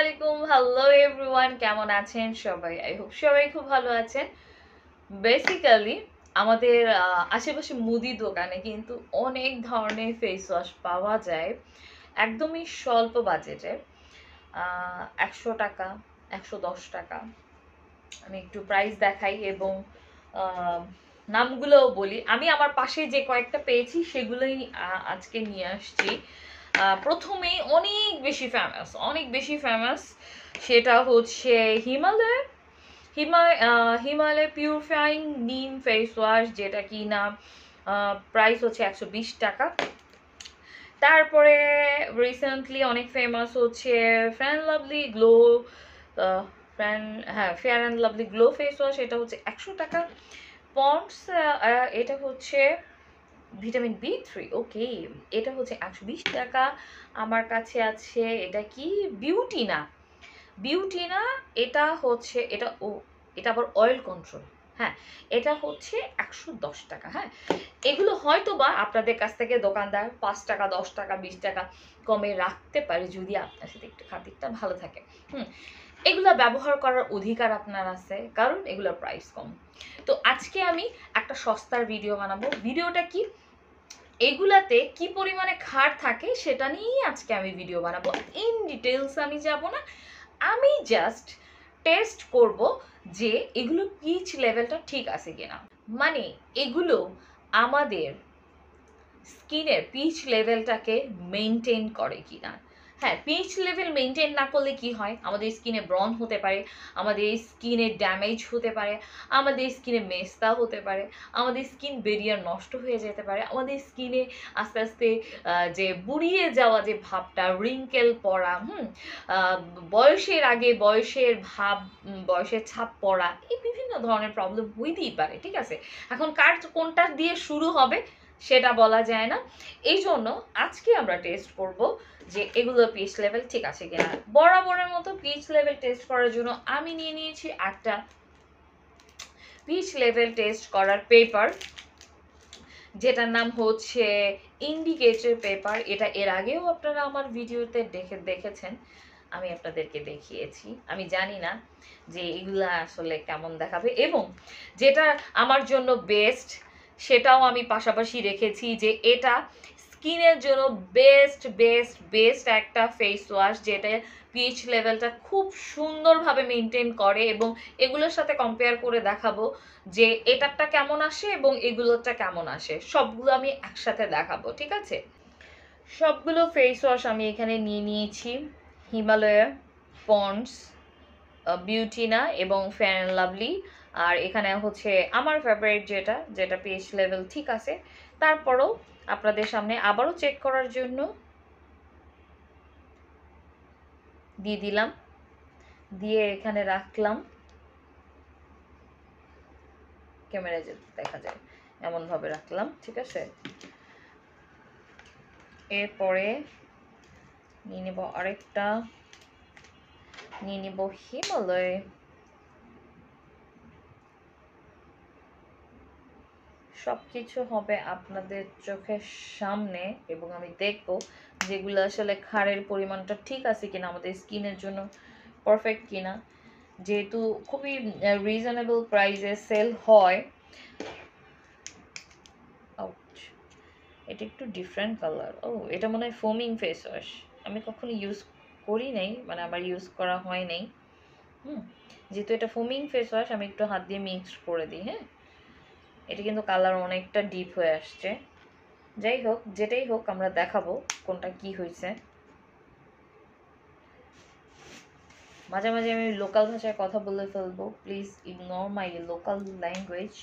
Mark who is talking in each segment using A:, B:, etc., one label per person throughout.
A: আলাইকুম hello everyone কেমন আছেন সবাই আই হোপ সবাই খুব ভালো আছেন বেসিক্যালি আমাদের আশেপাশে মুদি দোকানে কিন্তু অনেক ধরনের ফেস ওয়াশ পাওয়া যায় একদমই স্বল্প বাজেটে একশো টাকা একশো দশ টাকা আমি একটু প্রাইস দেখাই এবং নামগুলোও বলি আমি আমার পাশে যে কয়েকটা পেয়েছি সেগুলোই আজকে নিয়ে আসছি প্রথমেই অনেক বেশি ফেমাস অনেক বেশি ফেমাস সেটা হচ্ছে Himalaya Himalaya Himalaya purifying neem face wash যেটা কি না প্রাইস হচ্ছে একশো টাকা তারপরে রিসেন্টলি অনেক ফেমাস হচ্ছে ফ্যান লাভলি গ্লো ফ্যান হ্যাঁ fair and lovely glow face wash এটা হচ্ছে একশো টাকা পন্ডস এটা হচ্ছে ভিটামিন বি থ্রি ওকে এটা হচ্ছে একশো টাকা আমার কাছে আছে এটা কি বিউটিনা বিউটিনা এটা হচ্ছে এটা ও এটা আবার অয়েল কন্ট্রোল হ্যাঁ এটা হচ্ছে একশো দশ টাকা হ্যাঁ এগুলো হয়তো বা আপনাদের কাছ থেকে দোকানদার পাঁচ টাকা দশ টাকা বিশ টাকা কমে রাখতে পারে যদি আপনার সাথে একটু খাতিরটা ভালো থাকে হুম এগুলো ব্যবহার করার অধিকার আপনার আছে কারণ এগুলোর প্রাইস কম তো আজকে আমি একটা সস্তার ভিডিও বানাবো ভিডিওটা কি এগুলাতে কি পরিমাণে খাট থাকে সেটা নিয়েই আজকে আমি ভিডিও বানাবো ইন ডিটেলস আমি যাব না আমি জাস্ট টেস্ট করব যে এগুলো পিচ লেভেলটা ঠিক আছে কিনা মানে এগুলো আমাদের স্কিনের পিচ লেভেলটাকে মেনটেন করে কিনা হ্যাঁ পিএইচ লেভেল মেনটেন না করলে কি হয় আমাদের স্কিনে ব্রন হতে পারে আমাদের স্কিনে ড্যামেজ হতে পারে আমাদের স্কিনে মেস্তা হতে পারে আমাদের স্কিন বেরিয়ার নষ্ট হয়ে যেতে পারে আমাদের স্কিনে আস্তে আস্তে যে বুড়িয়ে যাওয়া যে ভাবটা রিঙ্কেল পড়া হুম বয়সের আগে বয়সের ভাব বয়সের ছাপ পড়া এই বিভিন্ন ধরনের প্রবলেম হইতেই পারে ঠিক আছে এখন কার কোনটা দিয়ে শুরু হবে সেটা বলা যায় না এই জন্য আজকে আমরা টেস্ট করব যে এগুলো পিএইচ লেভেল ঠিক আছে কিনা বরাবরের মতো পিএইচ লেভেল টেস্ট করার জন্য আমি নিয়ে নিয়েছি একটা পিএইচ লেভেল টেস্ট করার পেপার যেটার নাম হচ্ছে ইন্ডিকেটর পেপার এটা এর আগেও আপনারা আমার ভিডিওতে দেখে দেখেছেন আমি আপনাদেরকে দেখিয়েছি আমি জানি না যে এগুলা আসলে কেমন দেখাবে এবং যেটা আমার জন্য বেস্ট সেটাও আমি পাশাপাশি রেখেছি যে এটা স্কিনের জন্য বেস্ট বেস্ট বেস্ট একটা ফেস ওয়াশ যেটা পিচ লেভেলটা খুব সুন্দরভাবে মেনটেন করে এবং এগুলোর সাথে কম্পেয়ার করে দেখাবো যে এটারটা কেমন আসে এবং এগুলোরটা কেমন আসে সবগুলো আমি একসাথে দেখাবো ঠিক আছে সবগুলো ফেস ওয়াশ আমি এখানে নিয়ে নিয়েছি হিমালয়া পন্ডস বিউটিনা এবং ফ্যান লাভলি আর এখানে হচ্ছে আমার ফেভারিট যেটা যেটা পিএইচ লেভেল ঠিক আছে তারপরও আপনাদের সামনে আবারও চেক করার জন্য দিয়ে দিলাম দিয়ে এখানে রাখলাম ক্যামেরায় যদি দেখা যায় এমনভাবে রাখলাম ঠিক আছে এরপরে নিয়ে নেব আরেকটা নিয়ে নেব হিমালয় সব কিছু হবে আপনাদের চোখের সামনে এবং আমি দেখব যেগুলো আসলে খাড়ের পরিমাণটা ঠিক আছে কিনা আমাদের স্কিনের জন্য পারফেক্ট কিনা যেহেতু খুবই রিজনেবল প্রাইসে সেল হয় এটা একটু ডিফারেন্ট কালার ও এটা মনে হয় ফোমিং ফেস ওয়াশ আমি কখনো ইউজ করি নাই মানে আমার ইউজ করা হয় নাই হুম যেহেতু এটা ফোমিং ফেস ওয়াশ আমি একটু হাত দিয়ে মিক্সড করে দিই হ্যাঁ এটা কিন্তু কালার অনেকটা ডিপ হয়ে আসছে যাই হোক যেটাই হোক আমরা দেখাবো কোনটা কি হয়েছে মাঝে মাঝে আমি লোকাল ভাষায় কথা বলে ফেলবো please ignore my local language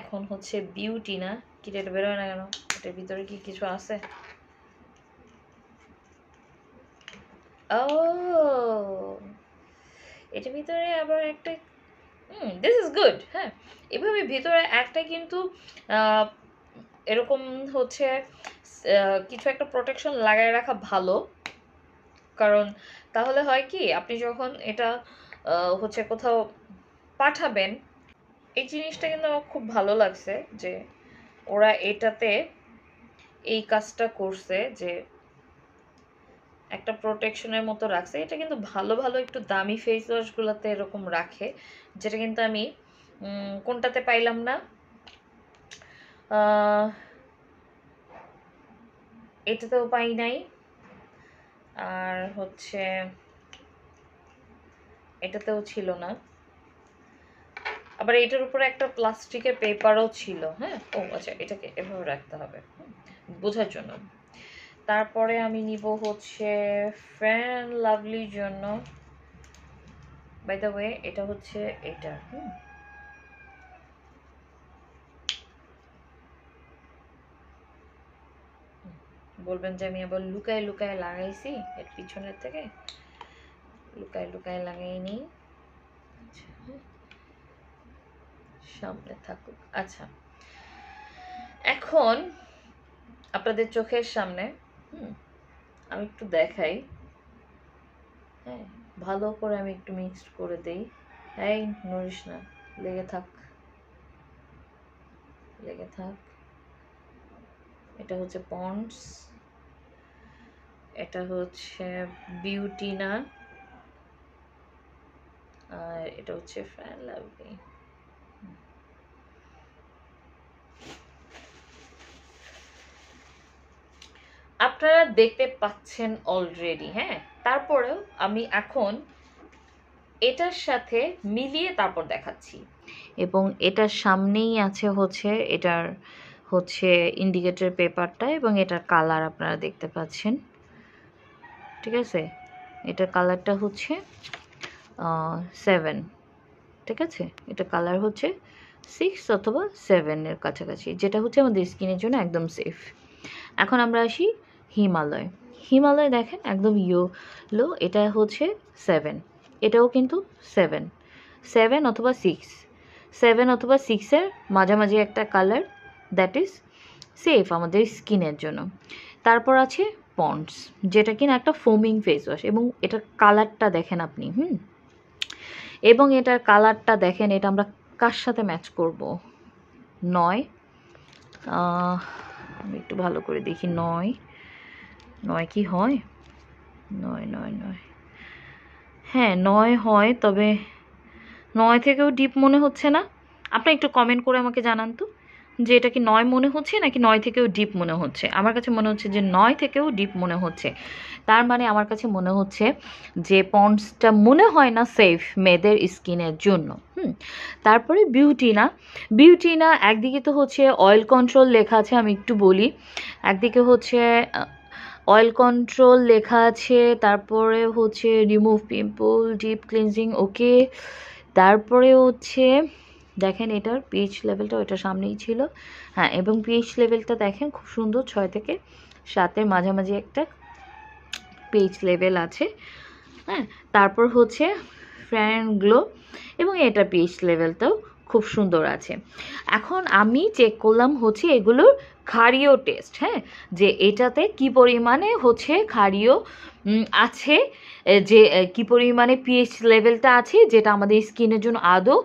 A: এখন হচ্ছে বিউটি না কি বেরোয় না কেন এটার ভিতরে কি কিছু আছে ও এটার ভিতরে আবার একটা হুম দিস ইজ গুড হ্যাঁ এভাবে ভিতরে একটা কিন্তু এরকম হচ্ছে কিছু একটা প্রোটেকশন লাগায় রাখা ভালো কারণ তাহলে হয় কি আপনি যখন এটা হচ্ছে কোথাও পাঠাবেন এই জিনিসটা কিন্তু আমার খুব ভালো লাগছে যে ওরা এটাতে এই কাজটা করছে যে একটা প্রোটেকশনের মতো রাখছে এটা কিন্তু ভালো ভালো একটু দামি ফেস ওয়াশগুলোতে এরকম রাখে যেটা কিন্তু আমি কোনটাতে পাইলাম না এটাতেও পাই নাই আর হচ্ছে এটাতেও ছিল না আবার এটার উপরে একটা প্লাস্টিকের পেপারও ছিল হ্যাঁ ও আচ্ছা এটাকে এভাবে রাখতে হবে বোঝার জন্য তারপরে আমি নিব হচ্ছে ফ্যান লাভলির জন্য বাই দ্য ওয়ে এটা হচ্ছে এটা বলবেন যে আমি আবার লুকায় লুকায় লাগাইছি এর পিছনের থেকে লুকায় লুকায় লাগাইনি আচ্ছা, সামনে থাকুক আচ্ছা এখন আপনাদের চোখের সামনে হুম আমি একটু দেখাই হ্যাঁ ভালো করে আমি একটু মিক্সড করে দিই এই নড়িস না লেগে থাক লেগে থাক এটা হচ্ছে পন্ডস এটা হচ্ছে বিউটিনা আর এটা হচ্ছে ফ্যান লাভলি আপনারা দেখতে পাচ্ছেন অলরেডি হ্যাঁ তারপরেও আমি এখন এটার সাথে মিলিয়ে তারপর দেখাচ্ছি এবং এটার সামনেই আছে হচ্ছে এটার হচ্ছে ইন্ডিকেটর পেপারটা এবং এটার কালার আপনারা দেখতে পাচ্ছেন ঠিক আছে এটার কালারটা হচ্ছে সেভেন ঠিক আছে এটা কালার হচ্ছে সিক্স অথবা সেভেনের কাছাকাছি যেটা হচ্ছে আমাদের স্কিনের জন্য একদম সেফ এখন আমরা আসি হিমালয় হিমালয় দেখেন একদম ইয়োলো এটা হচ্ছে সেভেন এটাও কিন্তু সেভেন সেভেন অথবা সিক্স সেভেন অথবা সিক্সের মাঝামাঝি একটা কালার দ্যাট ইজ সেফ আমাদের স্কিনের জন্য তারপর আছে পন্ডস যেটা কিনা একটা ফোমিং ফেস ওয়াশ এবং এটার কালারটা দেখেন আপনি হুম এবং এটার কালারটা দেখেন এটা আমরা কার সাথে ম্যাচ করব নয় আমি একটু ভালো করে দেখি নয় নয় কি হয় নয় নয় নয় হ্যাঁ নয় হয় তবে নয় থেকেও ডিপ মনে হচ্ছে না আপনি একটু কমেন্ট করে আমাকে জানান তো যে এটা কি নয় মনে হচ্ছে নাকি নয় থেকেও ডিপ মনে হচ্ছে আমার কাছে মনে হচ্ছে যে নয় থেকেও ডিপ মনে হচ্ছে তার মানে আমার কাছে মনে হচ্ছে যে পন্ডসটা মনে হয় না সেফ মেয়েদের স্কিনের জন্য হুম তারপরে বিউটিনা বিউটিনা একদিকে তো হচ্ছে অয়েল কন্ট্রোল লেখা আছে আমি একটু বলি একদিকে হচ্ছে অয়েল কন্ট্রোল লেখা আছে তারপরে হচ্ছে remove pimple deep cleansing okay তারপরে হচ্ছে দেখেন এটার পিএইচ লেভেলটা ওইটা সামনেই ছিল হ্যাঁ এবং পিএইচ লেভেলটা দেখেন খুব সুন্দর ছয় থেকে সাতের মাঝামাঝি একটা পিএইচ লেভেল আছে হ্যাঁ তারপর হচ্ছে ফ্যান গ্লো এবং এটা পিএইচ লেভেলটাও খুব সুন্দর আছে এখন আমি চেক করলাম হচ্ছে এগুলোর ক্ষারীয় টেস্ট হ্যাঁ যে এটাতে কি পরিমাণে হচ্ছে ক্ষারীয় আছে যে কি পরিমাণে পিএইচ লেভেলটা আছে যেটা আমাদের স্কিনের জন্য আদৌ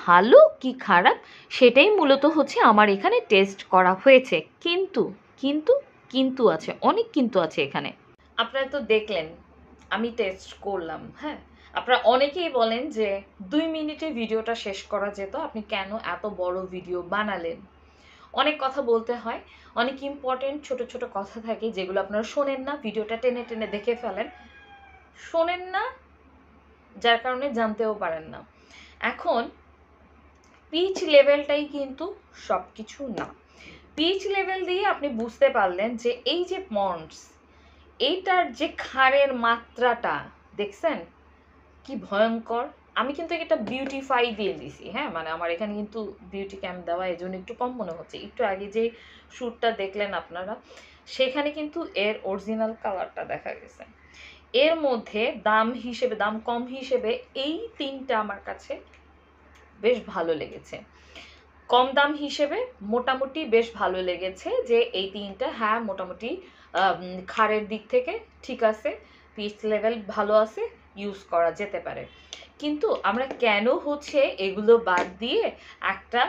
A: ভালো কি খারাপ সেটাই মূলত হচ্ছে আমার এখানে টেস্ট করা হয়েছে কিন্তু কিন্তু কিন্তু আছে অনেক কিন্তু আছে এখানে আপনারা তো দেখলেন আমি টেস্ট করলাম হ্যাঁ আপনারা অনেকেই বলেন যে দুই মিনিটে ভিডিওটা শেষ করা যেত আপনি কেন এত বড় ভিডিও বানালেন অনেক কথা বলতে হয় অনেক ইম্পর্টেন্ট ছোট ছোট কথা থাকে যেগুলো আপনারা শোনেন না ভিডিওটা টেনে টেনে দেখে ফেলেন শোনেন না যার কারণে জানতেও পারেন না এখন পিচ লেভেলটাই কিন্তু সব কিছু না পিচ লেভেল দিয়ে আপনি বুঝতে পারলেন যে এই যে পন্ডস এইটার যে খারের মাত্রাটা দেখছেন কি ভয়ঙ্কর আমি কিন্তু এটা বিউটিফাই দিয়ে দিছি হ্যাঁ মানে আমার এখানে কিন্তু বিউটি ক্যাম্প দেওয়া এই জন্য একটু কম মনে হচ্ছে একটু আগে যে শ্যুটটা দেখলেন আপনারা সেখানে কিন্তু এর অরিজিনাল কালারটা দেখা গেছে এর মধ্যে দাম হিসেবে দাম কম হিসেবে এই তিনটা আমার কাছে বেশ ভালো লেগেছে কম দাম হিসেবে মোটামুটি বেশ ভালো লেগেছে যে এই তিনটা হ্যাঁ মোটামুটি খাড়ের দিক থেকে ঠিক আছে পিচ লেভেল ভালো আছে ইউজ করা যেতে পারে কিন্তু আমরা কেন হচ্ছে এগুলো বাদ দিয়ে একটা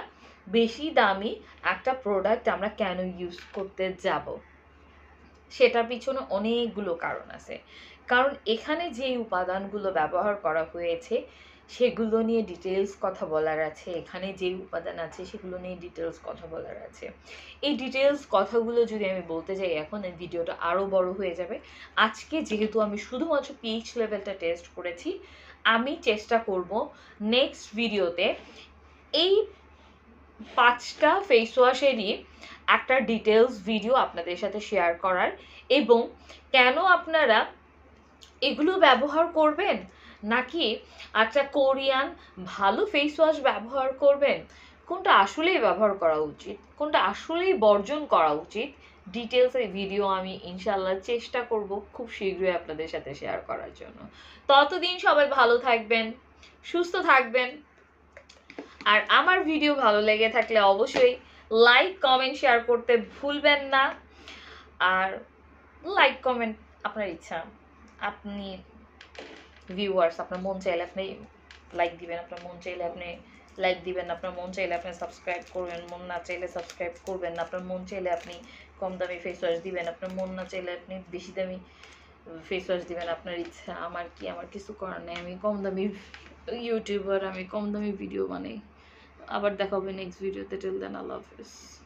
A: বেশি দামি একটা প্রোডাক্ট আমরা কেন ইউজ করতে যাব সেটার পিছনে অনেকগুলো কারণ আছে কারণ এখানে যে উপাদানগুলো ব্যবহার করা হয়েছে সেগুলো নিয়ে ডিটেলস কথা বলার আছে এখানে যে উপাদান আছে সেগুলো নিয়ে ডিটেলস কথা বলার আছে এই ডিটেলস কথাগুলো যদি আমি বলতে যাই এখন এই ভিডিওটা আরও বড় হয়ে যাবে আজকে যেহেতু আমি শুধুমাত্র পিএইচ লেভেলটা টেস্ট করেছি আমি চেষ্টা করব নেক্সট ভিডিওতে এই পাঁচটা ফেস ওয়াশেরই একটা ডিটেলস ভিডিও আপনাদের সাথে শেয়ার করার এবং কেন আপনারা এগুলো ব্যবহার করবেন নাকি একটা আচ্ছা কোরিয়ান ভালো ফেস ওয়াশ ব্যবহার করবেন কোনটা আসলেই ব্যবহার করা উচিত কোনটা আসলেই বর্জন করা উচিত ডিটেলসের ভিডিও আমি ইনশাল্লাহ চেষ্টা করব খুব শীঘ্রই আপনাদের সাথে শেয়ার করার জন্য ততদিন সবাই ভালো থাকবেন সুস্থ থাকবেন আর আমার ভিডিও ভালো লেগে থাকলে অবশ্যই লাইক কমেন্ট শেয়ার করতে ভুলবেন না আর লাইক কমেন্ট আপনার ইচ্ছা আপনি ভিউয়ার্স আপনার মন চাইলে আপনি লাইক দিবেন আপনার মন চাইলে আপনি লাইক দিবেন আপনার মন চাইলে আপনি সাবস্ক্রাইব করবেন মন না চাইলে সাবস্ক্রাইব করবেন না আপনার মন চাইলে আপনি কম দামি ফেস ওয়াশ দিবেন আপনার মন না চাইলে আপনি বেশি দামি ফেস ওয়াশ দিবেন আপনার ইচ্ছা আমার কি আমার কিছু করার নেই আমি কম দামি ইউটিউবার আমি কম দামি ভিডিও বানাই আবার দেখা হবে নেক্সট ভিডিওতে টেল দেন আল্লাহ হাফেজ